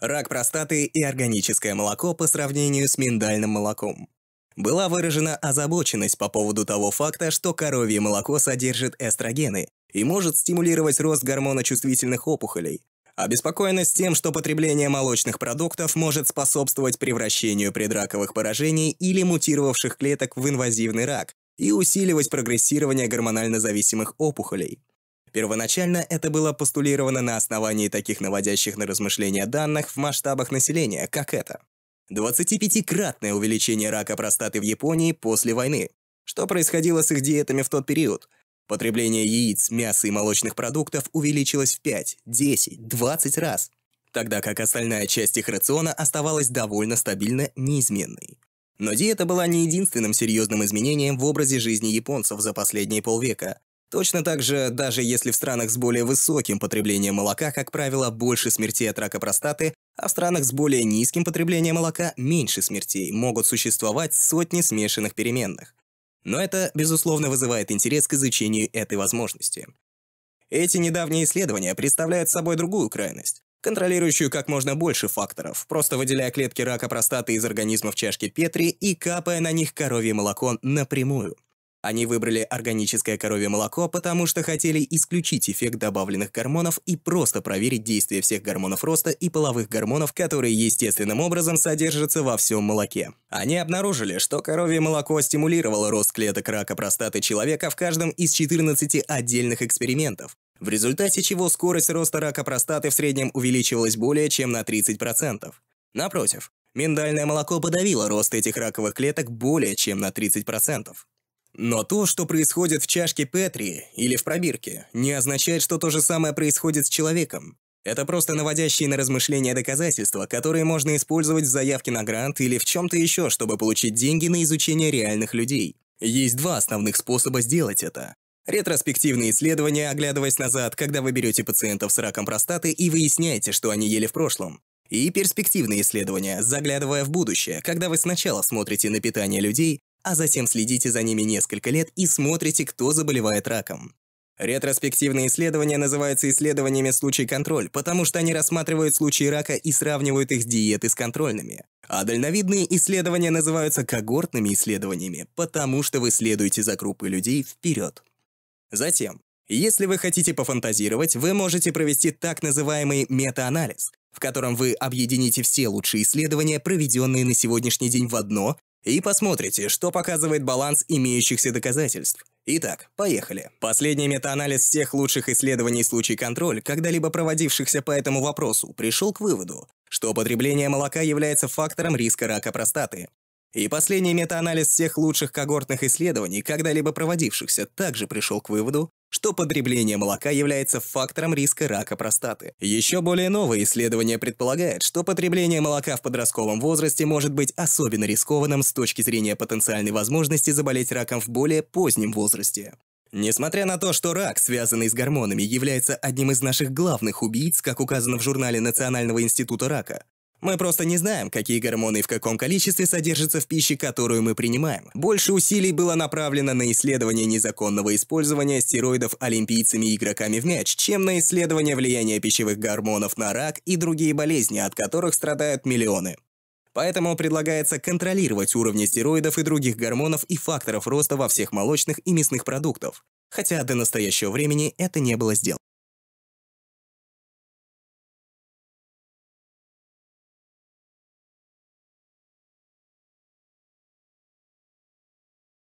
рак простаты и органическое молоко по сравнению с миндальным молоком. Была выражена озабоченность по поводу того факта, что коровье молоко содержит эстрогены и может стимулировать рост гормона чувствительных опухолей, обеспокоенность тем, что потребление молочных продуктов может способствовать превращению предраковых поражений или мутировавших клеток в инвазивный рак и усиливать прогрессирование гормонально зависимых опухолей. Первоначально это было постулировано на основании таких наводящих на размышления данных в масштабах населения, как это. 25-кратное увеличение рака простаты в Японии после войны. Что происходило с их диетами в тот период? Потребление яиц, мяса и молочных продуктов увеличилось в 5, 10, 20 раз, тогда как остальная часть их рациона оставалась довольно стабильно неизменной. Но диета была не единственным серьезным изменением в образе жизни японцев за последние полвека. Точно так же, даже если в странах с более высоким потреблением молока, как правило, больше смертей от рака простаты, а в странах с более низким потреблением молока меньше смертей, могут существовать сотни смешанных переменных. Но это, безусловно, вызывает интерес к изучению этой возможности. Эти недавние исследования представляют собой другую крайность, контролирующую как можно больше факторов, просто выделяя клетки рака простаты из организма в чашке Петри и капая на них коровье молоко напрямую – они выбрали органическое коровье молоко, потому что хотели исключить эффект добавленных гормонов и просто проверить действие всех гормонов роста и половых гормонов, которые естественным образом содержатся во всем молоке. Они обнаружили, что коровье молоко стимулировало рост клеток рака простаты человека в каждом из 14 отдельных экспериментов, в результате чего скорость роста рака простаты в среднем увеличивалась более чем на 30%. Напротив, миндальное молоко подавило рост этих раковых клеток более чем на 30%. Но то, что происходит в чашке Петри или в пробирке, не означает, что то же самое происходит с человеком. Это просто наводящие на размышления доказательства, которые можно использовать в заявке на грант или в чем-то еще, чтобы получить деньги на изучение реальных людей. Есть два основных способа сделать это. Ретроспективные исследования, оглядываясь назад, когда вы берете пациентов с раком простаты и выясняете, что они ели в прошлом. И перспективные исследования, заглядывая в будущее, когда вы сначала смотрите на питание людей, а затем следите за ними несколько лет и смотрите, кто заболевает раком. Ретроспективные исследования называются исследованиями случай-контроль, потому что они рассматривают случаи рака и сравнивают их с диеты с контрольными. А дальновидные исследования называются когортными исследованиями, потому что вы следуете за группой людей вперед. Затем, если вы хотите пофантазировать, вы можете провести так называемый метаанализ, в котором вы объедините все лучшие исследования, проведенные на сегодняшний день в одно и посмотрите, что показывает баланс имеющихся доказательств. Итак, поехали. Последний метаанализ всех лучших исследований случай контроль, когда-либо проводившихся по этому вопросу, пришел к выводу, что потребление молока является фактором риска рака простаты. И последний метаанализ всех лучших когортных исследований, когда-либо проводившихся, также пришел к выводу, что потребление молока является фактором риска рака простаты. Еще более новое исследование предполагает, что потребление молока в подростковом возрасте может быть особенно рискованным с точки зрения потенциальной возможности заболеть раком в более позднем возрасте. Несмотря на то, что рак, связанный с гормонами, является одним из наших главных убийц, как указано в журнале Национального института рака, мы просто не знаем, какие гормоны и в каком количестве содержатся в пище, которую мы принимаем. Больше усилий было направлено на исследование незаконного использования стероидов олимпийцами и игроками в мяч, чем на исследование влияния пищевых гормонов на рак и другие болезни, от которых страдают миллионы. Поэтому предлагается контролировать уровни стероидов и других гормонов и факторов роста во всех молочных и мясных продуктов. Хотя до настоящего времени это не было сделано.